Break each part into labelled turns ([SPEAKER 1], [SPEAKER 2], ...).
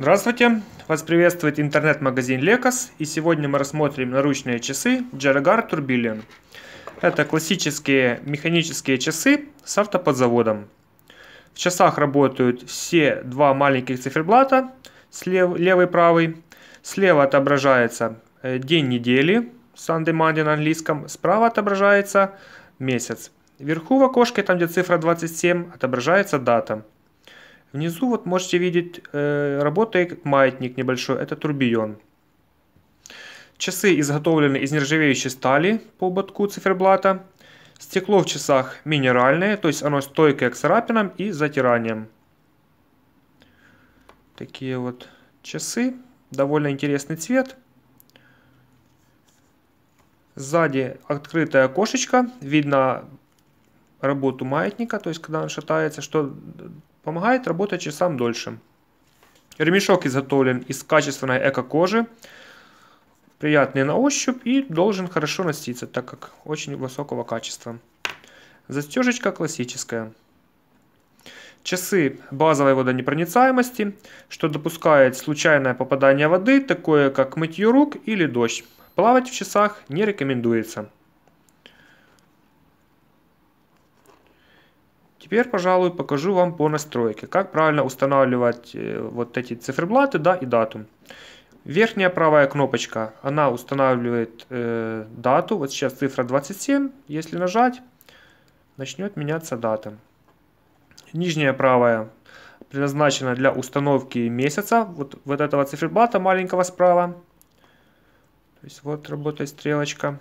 [SPEAKER 1] Здравствуйте! Вас приветствует интернет-магазин Лекос, и сегодня мы рассмотрим наручные часы Джерегар Турбилиан. Это классические механические часы с автоподзаводом. В часах работают все два маленьких циферблата, слев, левый и правый. Слева отображается э, день недели, Sunday Monday на английском, справа отображается месяц. Вверху в окошке, там где цифра 27, отображается дата – Внизу вот можете видеть, э, работает маятник небольшой, это турбион. Часы изготовлены из нержавеющей стали по ободку циферблата. Стекло в часах минеральное, то есть оно стойкое к царапинам и затираниям. Такие вот часы. Довольно интересный цвет. Сзади открытое окошечко. Видно работу маятника, то есть когда он шатается, что помогает работать часам дольше. Ремешок изготовлен из качественной эко-кожи, приятный на ощупь и должен хорошо носиться, так как очень высокого качества. Застежечка классическая. Часы базовой водонепроницаемости, что допускает случайное попадание воды, такое как мытье рук или дождь. Плавать в часах не рекомендуется. Теперь, пожалуй, покажу вам по настройке, как правильно устанавливать э, вот эти циферблаты да, и дату. Верхняя правая кнопочка, она устанавливает э, дату. Вот сейчас цифра 27. Если нажать, начнет меняться дата. Нижняя правая предназначена для установки месяца. Вот, вот этого циферблата маленького справа. То есть вот работает стрелочка.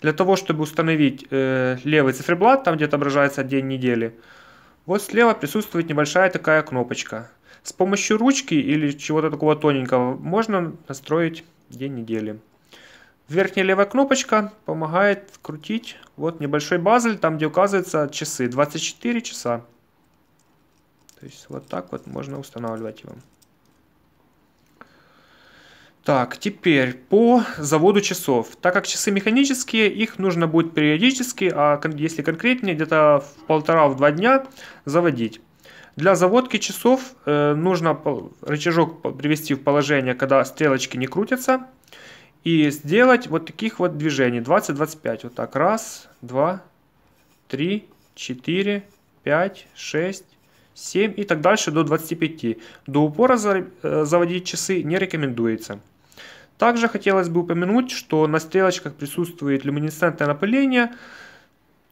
[SPEAKER 1] Для того, чтобы установить э, левый циферблат, там где отображается день недели, вот слева присутствует небольшая такая кнопочка. С помощью ручки или чего-то такого тоненького можно настроить день недели. Верхняя левая кнопочка помогает крутить вот небольшой базель, там где указываются часы, 24 часа. То есть вот так вот можно устанавливать его. Так, теперь по заводу часов. Так как часы механические, их нужно будет периодически, а если конкретнее, где-то в полтора-два дня заводить. Для заводки часов э, нужно рычажок привести в положение, когда стрелочки не крутятся. И сделать вот таких вот движений. 20-25. Вот так. Раз, два, три, четыре, пять, шесть, семь и так дальше до 25. До упора э, заводить часы не рекомендуется. Также хотелось бы упомянуть, что на стрелочках присутствует люминесцентное напыление,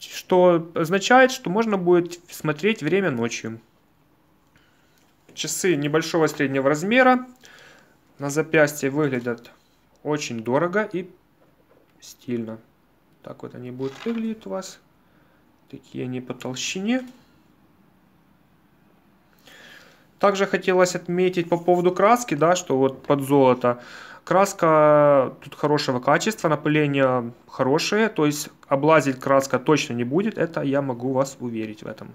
[SPEAKER 1] что означает, что можно будет смотреть время ночью. Часы небольшого среднего размера на запястье выглядят очень дорого и стильно. Так вот они будут выглядеть у вас. Такие они по толщине. Также хотелось отметить по поводу краски, да, что вот под золото Краска тут хорошего качества, напыление хорошее, то есть облазить краска точно не будет, это я могу вас уверить в этом.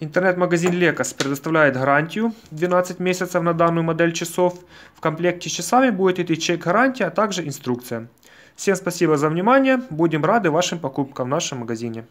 [SPEAKER 1] Интернет-магазин Лекас предоставляет гарантию 12 месяцев на данную модель часов. В комплекте с часами будет идти чек-гарантия, а также инструкция. Всем спасибо за внимание, будем рады вашим покупкам в нашем магазине.